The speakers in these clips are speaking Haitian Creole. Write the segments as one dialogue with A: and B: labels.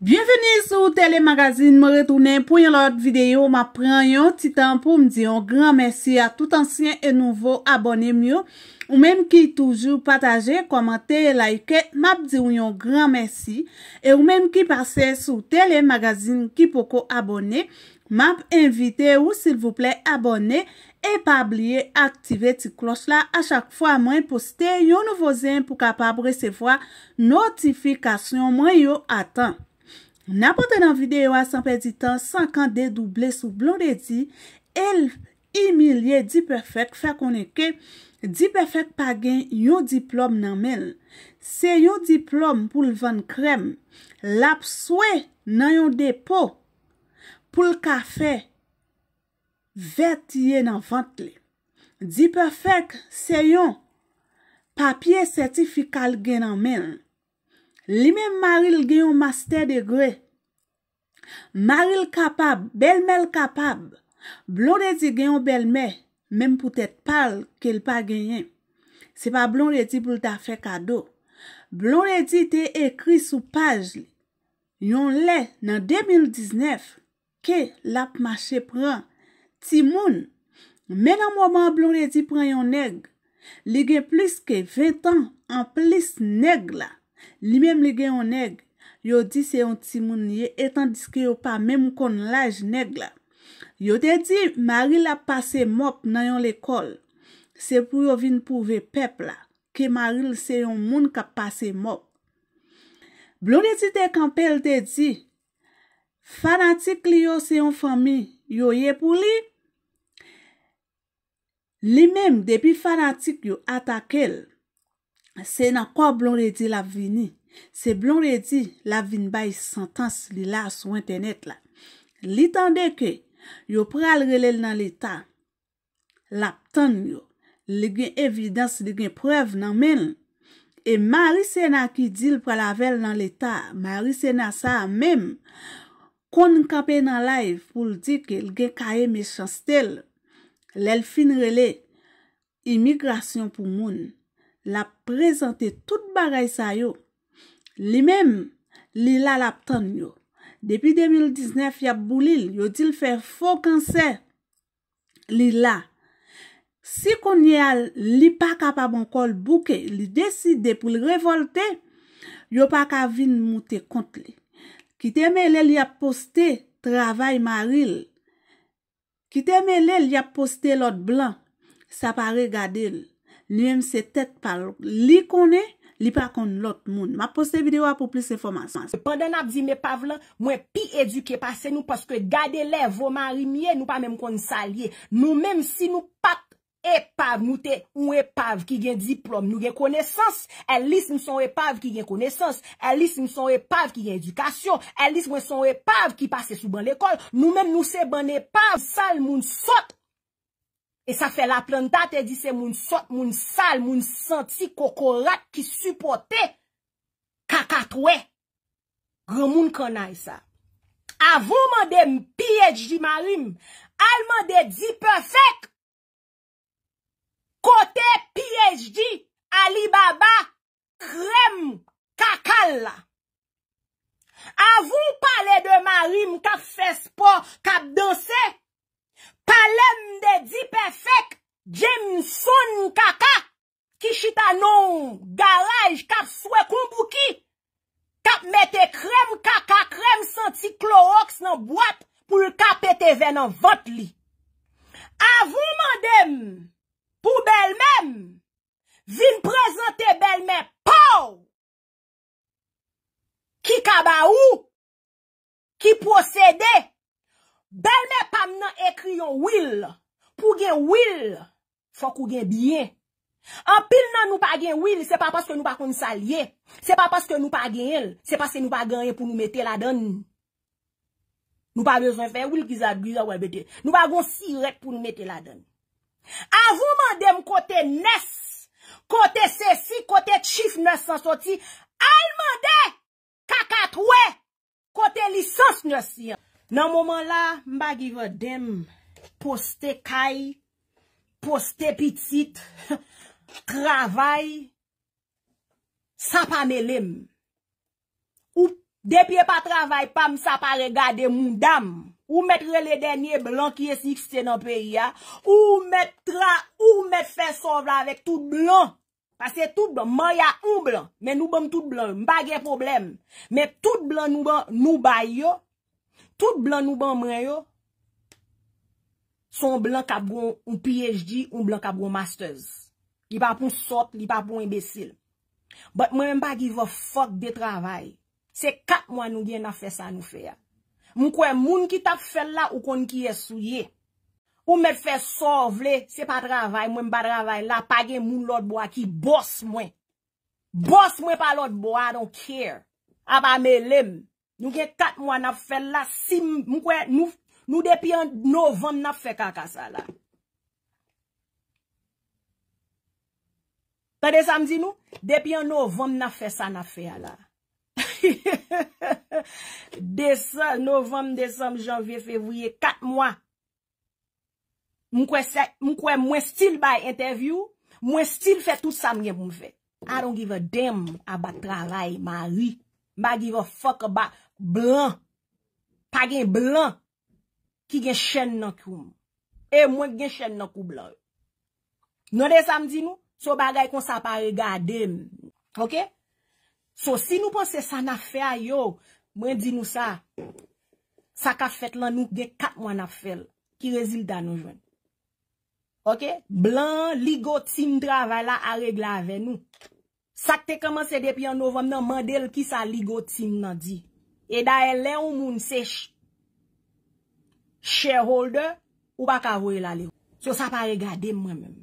A: Bienveni sou telemagazin me retounen pou yon lot videyo. Ma pren yon ti tan pou m diyon gran mersi a tout ansyen e nouvo abonem yo. Ou menm ki toujou pataje, komante, laike, map diyon yon gran mersi. E ou menm ki pase sou telemagazin ki poko abonem, map invite ou sil vouple abonem. E pa bliye aktive ti klos la a chak fwa man poste yon nouvo zen pou kapab resevoa notifikasyon man yo atan. N apote nan videyo a sanpe di tan, sankan de double sou blon de di, el imilye Di Perfek, fek one ke Di Perfek pa gen yon diplom nan men. Se yon diplom pou l van krem, lap swen nan yon depo pou l kafe vetye nan vantle. Di Perfek se yon papye sertifikal gen nan men. Li men Maril gen yon master de gre. Maril kapab, belme l kapab. Blon Redi gen yon belme, menm pou tèt pal ke l pa genyen. Se pa Blon Redi pou l ta fe kado. Blon Redi te ekri sou pajl. Yon le nan 2019, ke lap mache pran. Ti moun, men an mouman Blon Redi pran yon neg. Li gen plis ke 20 an an plis neg la. Li mèm li gen yon neg, yo di se yon timoun ye etan diske yo pa mèm kon laj neg la. Yo de di, Maril a pase mop nan yon lekol. Se pou yo vin pou ve pep la, ke Maril se yon moun ka pase mop. Blon eti de kampel de di, fanatik li yo se yon fami, yo ye pou li. Li mèm debi fanatik yo ata kel. Se na kwa blon redi la vini? Se blon redi la vini bayi sentans li la sou internet la. Li tende ke yo pral rele nan l'Etat, lapten yo, li gen evidans, li gen prev nan men. E marise na ki di l pral avel nan l'Etat, marise na sa, mem, kon kapen nan la ev pou l di ke l gen kae mechans tel. L el fin rele, imigrasyon pou moun. la prezante tout bagay sa yo. Li mem, li la lap tan yo. Depi 2019, yap bou li, yo dil fe fò kansè. Li la. Si konye al, li pa kap ap an kol bouke, li deside pou li revolte, yo pa ka vin moutè kont li. Ki teme le, li ap poste, travay ma ril. Ki teme le, li ap poste lot blan, sa pare gade l. Nou mèm se tèt pal, li konè, li pa kon lòt moun. Ma poste videwa pou plis se fòman san. Pendè nap di
B: mè pav lan, mwen pi eduke pasè nou paske gade lè, vòman rimye, nou pa mèm kon salye. Nou mèm si nou pat e pav, nou te mwen pav ki gen diplom, nou gen konesans. El lis mwen son e pav ki gen konesans, el lis mwen son e pav ki gen edukasyon, el lis mwen son e pav ki pase sou ban l'ekol, nou mèm nou se ban e pav, sal moun sot. E sa fè la plantat e di se moun sal, moun santi kokorat ki supporte kakatwe. Remoun konay sa. Avou mwen dem PhD marim, al mwen de di perfek kote PhD Alibaba krem kakal la. Avou pale de marim, kap fespo, kap dosè. kalem de di pefek jem son kaka ki chita non garaj kap swekon bou ki kap mette krem kaka krem santi klorox nan boap pou l kap ete ven nan vot li. Avou mandem pou bel men vin prezante bel men pou ki kaba ou ki posede Belme pam nan ekri yon will, pou gen will, fokou gen biyen. An pil nan nou pa gen will, se pa paske nou pa kon salye, se pa paske nou pa gen el, se pa se nou pa ganyen pou nou mette la don. Nou pa bezon fe, will ki za gri ya wè bete, nou pa gon si ret pou nou mette la don. Avou mandem kote nes, kote sesi, kote chif nes ansoti, al mande kakatwe, kote lisos nes yon. Nan mouman la, mba give dem poste kay, poste pitit, travay, sa pa me lem. Ou depye pa travay, pa msa pa regade moun dam. Ou metre le denye blan ki esikse nan peyi ya. Ou metre tra, ou metre fesov la vek tout blan. Pase tout blan, mwen ya un blan, men nou bom tout blan, mba ge problem. Men tout blan nou bay yo. Tout blan nou ban mwen yo, son blan kabron ou PhD ou blan kabron masters. Li pa pou sot, li pa pou imbesil. But mwen mba give a fok de travay. Se kat mwen nou gen a fè sa nou fè ya. Mwen kwen moun ki tap fè la ou kon ki esou ye. Ou mwen fè sor vle, se pa travay, mwen mba travay la, pa gen moun lot bo a ki bòs mwen. Bòs mwen pa lot bo a, don't care. A pa me lemm. Nou gen kat mwa na fè la sim. Mwen kwen nou depi an novem na fè kaka sa la. Ta de samzi nou? Depi an novem na fè sa na fè la. Desa novem, desam, janvye, fevwye, kat mwa. Mwen kwen mwen stil baye interview. Mwen stil fè tout sa mwen gen pou mwen fè. I don't give a damn a ba travay ma ri. Ma give a fuck ba... Blan, pa gen blan, ki gen chen nan koum. E mwen gen chen nan kou blan. Nwede sa mdi nou? So bagay kon sa pa regade. Ok? So si nou pense sa na fe a yo, mwen di nou sa, sa ka fet lan nou gen kat mwen na fel, ki rezil dan nou jwen. Ok? Blan, ligotim dravala a regla ave nou. Sa te komanse depi an novem nan mandel ki sa ligotim nan di. E da e le ou moun se shareholder ou pa kavoye la le. So sa pa regade mwen mwen.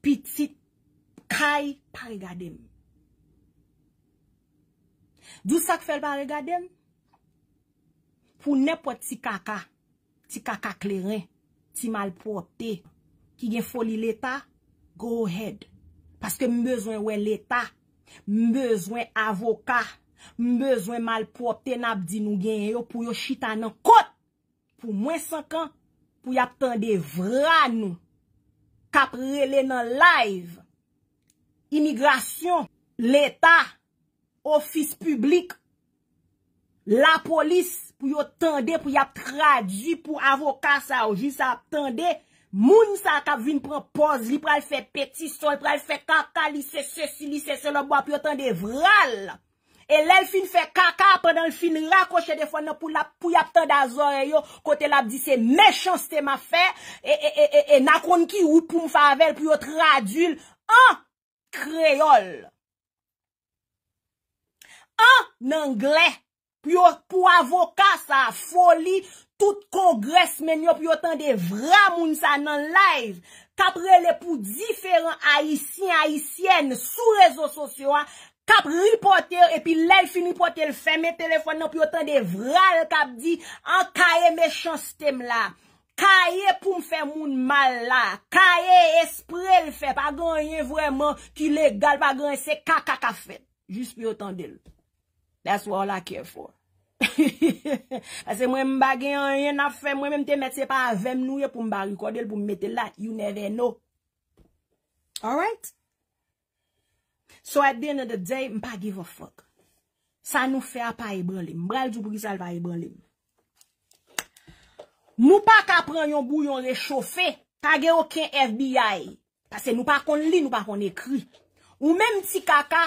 B: Petit kay pa regade mwen. Dous sa k fèl pa regade mwen? Pou ne po ti kaka, ti kaka kleren, ti malpote, ki gen foli leta, go ahead. Paske mbezwen we leta, mbezwen avoka, Mbezwen mal poten ap di nou genye yo pou yo chitan nan kot Pou mwen sankan pou yap tende vran nou Kap rele nan live Immigrasyon, leta, ofis publik La polis pou yo tende pou yo tradu Pou avokat sa ouji sa tende Moun yon sa kap vin pran poz li Pra li fe peti son, pra li fe kaka Li se se si, li se se lo bo ap yo tende vran lop E lèl fin fè kaka pwè nan l fin rakoche de fwè nan pou yapte da zore yo, kote lap di se mechans te ma fè, e, e, e, e nakon ki wipou mw favel pou yot tradul an kreol. An nangle, pou avoka sa foli, tout kongres men yo pou yotande vramoun sa nan laj, katrele pou diferan haisyen, haisyen, sou rezo sosyoan, Kap ripote e pi lè finipote l fèmè telefon nan pi otan de vran kap di an kaye mechans tem la. Kaye pou m fèm moun mal la. Kaye espre l fèm pa ganyen vwèman ki legal pa ganyen se kaka ka fèm. Jus pi otan de l. That's what all I care for. Asè mwen m bagen an yon na fèm mwen m te mette pa avèm nou yon pou m bagen kwa de l pou m mette la. You never know. Alright. So at the end of the day, mpa give a fuck. Sa nou fè a pa ebrelim. Mbral djoubou gizal e pa ebrelim. Mpa ka pren yon bou yon lechofè. Kage okye FBI. Pase mpa kon li, mpa kon ekri. Ou men mti kaka.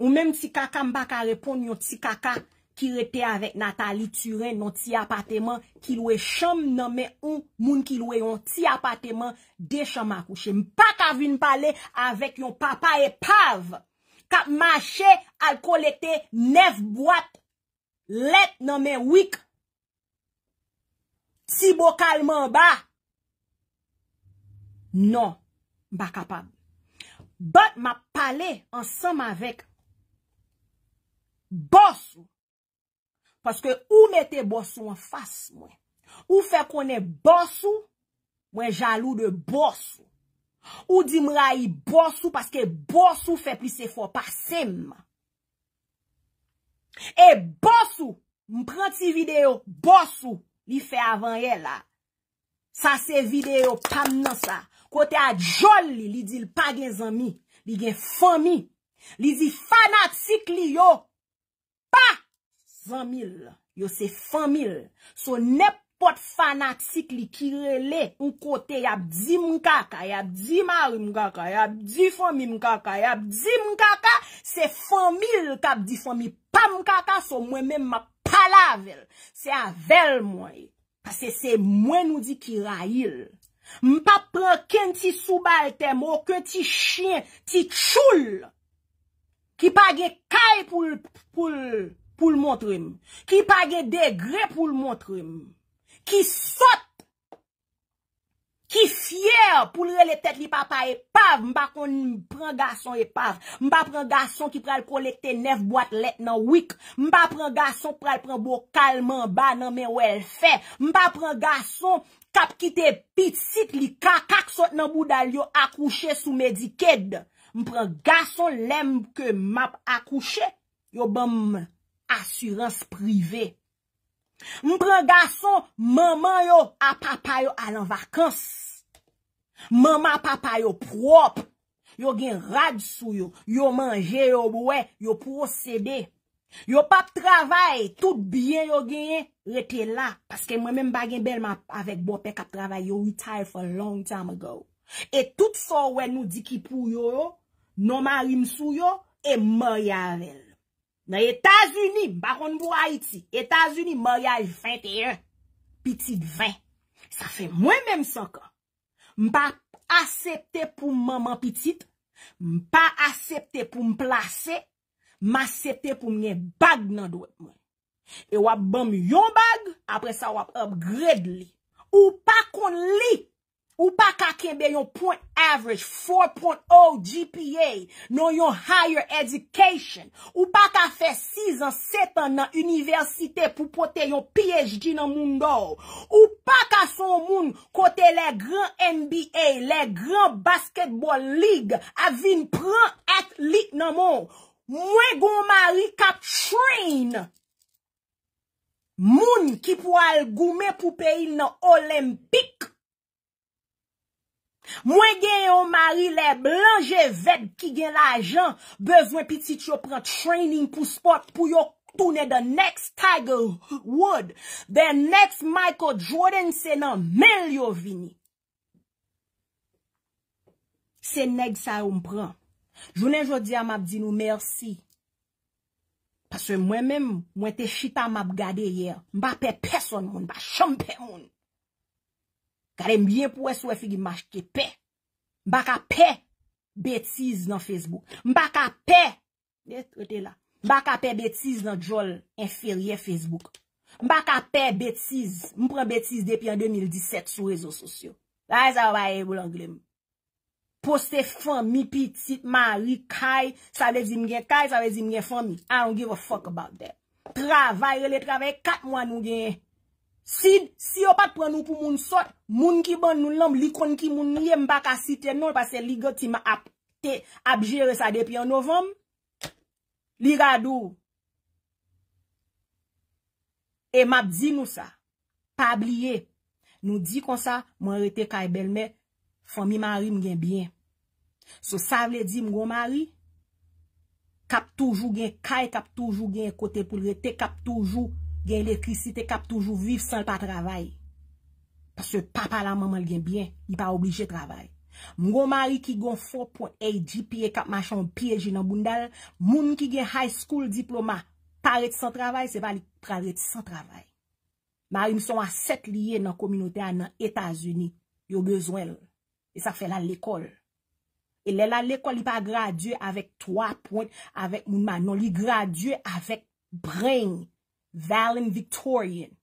B: Ou men mti kaka mpa ka repon yon mti kaka. ki rete avek Nathalie Turen non ti apateman ki lwe chom nanme un moun ki lwe yon ti apateman de chom akouche. Mpa ka vin pale avek yon papa e pav kap mache al kolekte nef boap let nanme wik ti bokalman ba non ba kapab. Bat ma pale ansem avek bos ou Paske ou nete bossou an fase mwen. Ou fe konen bossou, mwen jalou de bossou. Ou di mra yi bossou, paske bossou fe plis e fwa par seman. E bossou, mpren ti video bossou li fe avan ye la. Sa se video pam nan sa. Kote a jol li, li di l pa gen zami. Li gen fami. Li di fanatik li yo. Pa! Van mil, yo se fan mil. So nepot fanatik li kirele. Un kote yap di mn kaka, yap di mar mn kaka, yap di fan mi mn kaka, yap di mn kaka. Se fan mil kap di fan mi pan mn kaka, so mwen men ma pala vel. Se a vel mwen, se se mwen nou di kira il. Mpa preken ti soubal tem, mwen ke ti chen, ti tchoul. Ki page kay pou l pou l. pou l'montrim. Ki pa ge degre pou l'montrim. Ki sot! Ki fyer pou lre le tet li papa epav. Mba kon pren gason epav. Mba pren gason ki pral kolekte nef boat let nan wik. Mba pren gason pral pren bo kalman ba nan men wèl fe. Mba pren gason kap kite pit sit li kakak sot nan boudal yo akouche sou medikèd. Mba pren gason lem ke map akouche yo bèm asurans prive. M pren gason, maman yo a papa yo alan vakans. Maman a papa yo prop. Yo gen rad sou yo. Yo manje yo boue. Yo pou o sebe. Yo pap travay, tout bien yo gen rete la. Paske mwen men bagen belman avek bo pek ap travay. Yo retire for long time ago. E tout sou we nou di ki pou yo yo, noma rim sou yo, e mwen yavel. Nan Etasuni, baron pou Haiti, Etasuni, mayal 21, pitit 20. Sa fe mwen menm san ka. Mpa asepte pou mmanman pitit, mpa asepte pou mplase, masepte pou mnen bag nan do et moun. E wap banm yon bag, apre sa wap upgrade li. Ou pa kon li. Ou pa ka kembe yon point average, 4.0 GPA nan yon higher education. Ou pa ka fe 6 an, 7 an nan universite pou pote yon PhD nan moun do. Ou pa ka son moun kote le gran NBA, le gran Basketball League, avin pran atlit nan moun. Mwen goun mari kap train. Moun ki pou al goume pou peyi nan olympik. Mwen gen yon mari le blanje vet ki gen la jan Bezwen pitit yo pran training pou sport Pou yo toune the next Tiger Wood The next Michael Jordan se nan men yo vini Se neg sa yon pran Jounen jodi am ap di nou mersi Paswe mwen men mwen te chita am ap gade yer Mba pe person moun, mba chanpe moun Gade m liye pou e sou e figi mashke pe. M baka pe betiz nan Facebook. M baka pe, le te la, m baka pe betiz nan jol enferye Facebook. M baka pe betiz, m pren betiz depi an 2017 sou rezo sosyo. La e zavaye bolan gle mi. Poste fon mi pitit man, li kaj, sa vezi m gen kaj, sa vezi m gen fon mi. I don't give a fok about that. Travaye le travaye kat mwa nou genye. Si yo pat pran nou pou moun sot, moun ki ban nou lam li kon ki moun liye mbak asite non Pase li gote ti ma apjere sa depi an novem Li gado E map di nou sa, pa abliye Nou di konsa, moun rete kay belme, fomi mari mgen byen So savle di mgon mari Kap toujou gen, kay kap toujou gen, kote pou rete kap toujou gen elektrisite kap toujou viv san l pa travay. Paske papa la maman l gen bien, li pa oblije travay. Mwen kon mari ki gon 4.8 GPA kap machan piyeji nan bundal, moun ki gen high school diploma, paret san travay, se pa li paret san travay. Mari mson a 7 liye nan kominote an nan Etasuni, yo bezwen l. E sa fe la l ekol. E le la l ekol li pa gradye avèk 3 point avèk moun man, non li gradye avèk breng. Valen victorian